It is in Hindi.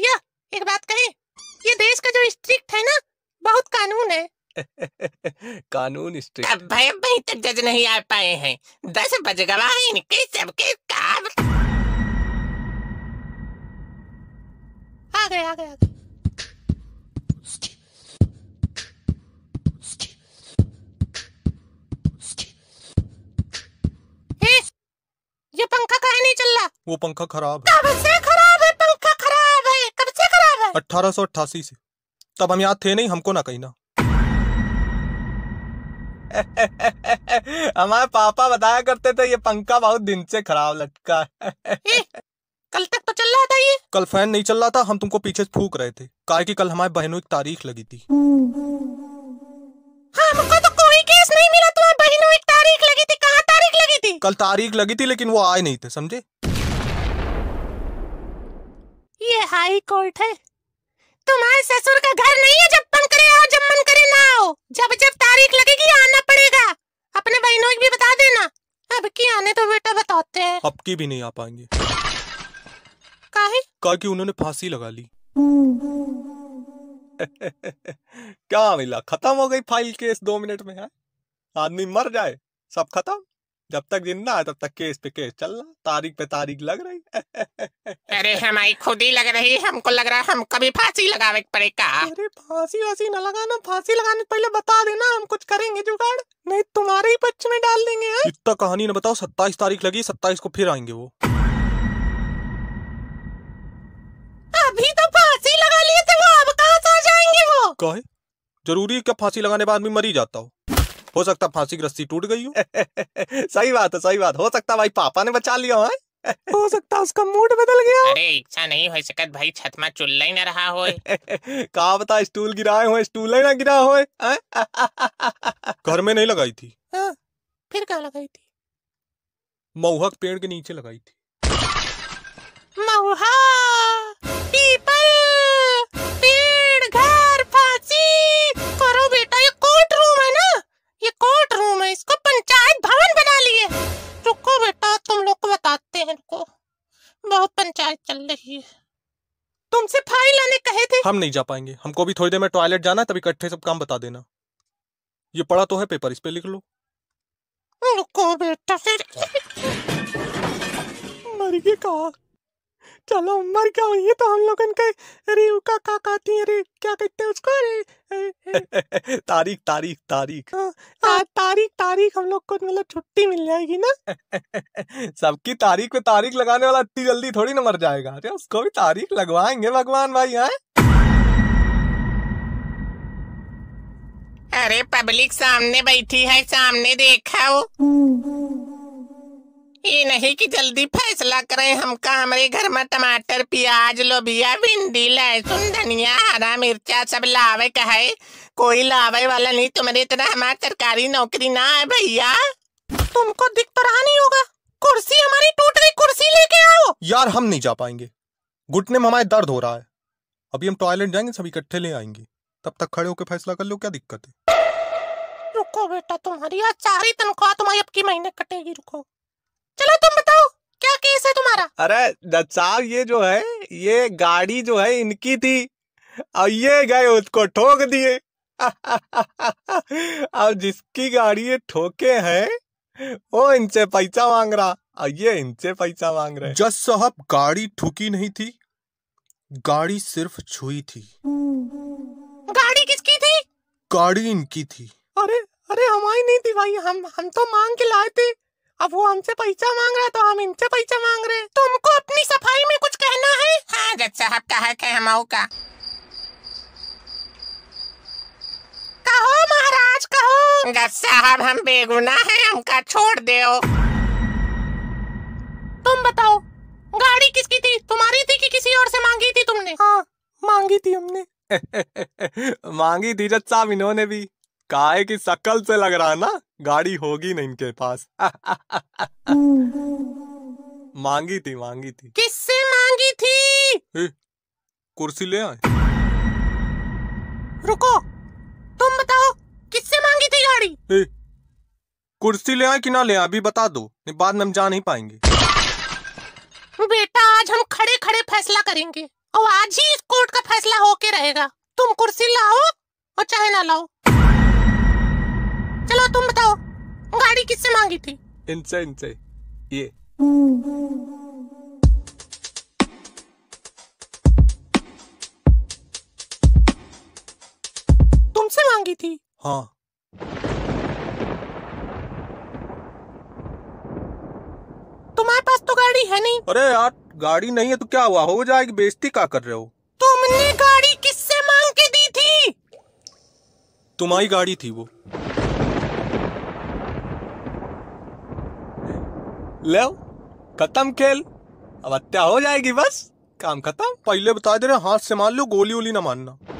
भैया एक बात कहे ये देश का जो स्ट्रिक्ट है ना बहुत कानून है कानून स्ट्रिक्ट अब भाई तक तो जज नहीं आ पाए हैं दस बज गवा इनके सबके काम आ गए आ गए आ गए ये पंखा कहा नहीं चल रहा वो पंखा खराब है अठारह से तब हम यहाँ थे नहीं हमको ना कहीं ना हमारे पापा बताया करते थे ये पंखा बहुत दिन से खराब लटका कल तक तो चल रहा था ये कल फैन नहीं चल रहा था हम तुमको पीछे फूक रहे थे काहे कि कल हमारे बहनों की तारीख लगी थी हाँ, हमको तो कोई केस नहीं मिला तुम्हारे बहनों की तारीख लगी थी कहाँ तारीख लगी थी कल तारीख लगी थी लेकिन वो आए नहीं थे समझे ये हाई कोर्ट है तुम्हारे ससुर का घर नहीं है जब मन करे आओ जब मन करे ना आओ जब जब तारीख लगेगी आना पड़ेगा अपने बहनों की भी बता देना अब की आने तो बेटा बताते हैं अब की भी नहीं आ पाएंगे काहे का कि उन्होंने फांसी लगा ली क्या मिला खत्म हो गई फाइल केस दो मिनट में है आदमी मर जाए सब खत्म जब तक जिंदा है तब तक केस पे केस चल रहा तारीख पे तारीख लग रही अरे हमारी खुद ही लग रही हमको लग रहा है हम कभी फांसी लगावे का अरे फांसी वासी न लगाना फांसी लगाने पहले बता देना हम कुछ करेंगे जुगाड़ नहीं तुम्हारे ही पक्ष में डाल देंगे इतना कहानी न बताओ सत्ताईस तारीख लगी सत्ताईस को फिर आएंगे वो अभी तो फांसी लगा लिए थे वो अब कहाँ जाएंगे वो कहे जरूरी है क्या फांसी लगाने बाद भी मरी जाता हूँ हो सकता फांसी की रस्सी टूट गई हो सही बात है सही बात हो सकता भाई पापा ने बचा लिया है हो सकता उसका मूड बदल गया अरे इच्छा नहीं हो सकत भाई छतमा चुल्ला ही ना रहा हो कहा बता स्टूल गिराए हो स्टूल ही ना गिरा हो घर में नहीं लगाई थी आ, हाँ, फिर कहा लगाई थी मऊहक पेड़ के नीचे लगाई थी तुमसे फाइल लाने कहे थे हम नहीं जा पाएंगे हमको भी थोड़ी देर में टॉयलेट जाना है तभी इकट्ठे सब काम बता देना ये पड़ा तो है पेपर इस पे लिख लो रुको बेटा फिर मर गए कहा चलो मर गया ये तो हम लोग इनके अरे का का कहती है अरे क्या कहते हैं उसको अरे तारीख तारीख तारीख आज हाँ, हाँ, तारीख तारीख हम लोग को तो मतलब छुट्टी मिल जाएगी ना सबकी तारीख पे तारीख लगाने वाला इतनी जल्दी थोड़ी ना मर जाएगा अरे उसको भी तारीख लगवाएंगे भगवान भाई है हाँ? अरे पब्लिक सामने बैठी है सामने देखा हो ये नहीं कि जल्दी फैसला करें का हमारे घर में टमाटर प्याज लोबिया भिंडी लहसुन धनिया हरा मिर्चा सब लावे का है कोई लावे वाला नहीं तुम्हारे इतना हमारी सरकारी नौकरी ना है भैया तुमको दिख तो रहा नहीं होगा कुर्सी हमारी टूट रही कुर्सी लेके आओ यार हम नहीं जा पाएंगे घुटने में हमारे दर्द हो रहा है अभी हम टॉयलेट जाएंगे सब इकट्ठे ले आएंगे तब तक खड़े होकर फैसला कर लो क्या दिक्कत है रुको बेटा तुम्हारी आज सारी तनख्वाह तुम्हारी अब की महीने कटेगी रुको चलो तुम बताओ क्या केस है तुम्हारा अरे दत्त साहब ये जो है ये गाड़ी जो है इनकी थी और ये गए उसको ठोक दिए अब जिसकी गाड़ी ये ठोके हैं वो इनसे पैसा मांग रहा और ये इनसे पैसा मांग रहे जस साहब गाड़ी ठुकी नहीं थी गाड़ी सिर्फ छुई थी गाड़ी किसकी थी गाड़ी इनकी थी अरे अरे हमारी नहीं थी भाई हम हम तो मांग के लाए थे अब वो हमसे पैसा मांग रहा है तो हम इनसे पैसा मांग रहे हैं तुमको अपनी सफाई में कुछ कहना है हाँ जज साहब का हक है हमाऊ का कहो महाराज कहो जज साहब हम बेगुनाह हैं हमका छोड़ दो तुम बताओ गाड़ी किसकी थी तुम्हारी थी कि किसी और से मांगी थी तुमने हाँ मांगी थी हमने मांगी थी जज साहब इन्होंने भी काय की शकल से लग रहा है ना गाड़ी होगी नहीं इनके पास मांगी थी मांगी थी किससे मांगी थी ए, कुर्सी ले आए रुको तुम बताओ किससे मांगी थी गाड़ी ए, कुर्सी ले आए कि ना ले आए अभी बता दो बाद में हम जा नहीं पाएंगे बेटा आज हम खड़े खड़े फैसला करेंगे और आज ही इस कोर्ट का फैसला होके रहेगा तुम कुर्सी लाओ और चाहे ना लाओ चलो तुम बताओ गाड़ी किससे मांगी थी इनसे इनसे ये तुमसे मांगी थी हाँ तुम्हारे पास तो गाड़ी है नहीं अरे यार गाड़ी नहीं है तो क्या हुआ हो जाएगी बेइज्जती क्या कर रहे हो तुमने गाड़ी किससे मांग के दी थी तुम्हारी गाड़ी थी वो ले खत्म खेल अब हत्या हो जाएगी बस काम खत्म पहले बता दे रहे हाथ से मान लो गोली वोली ना मानना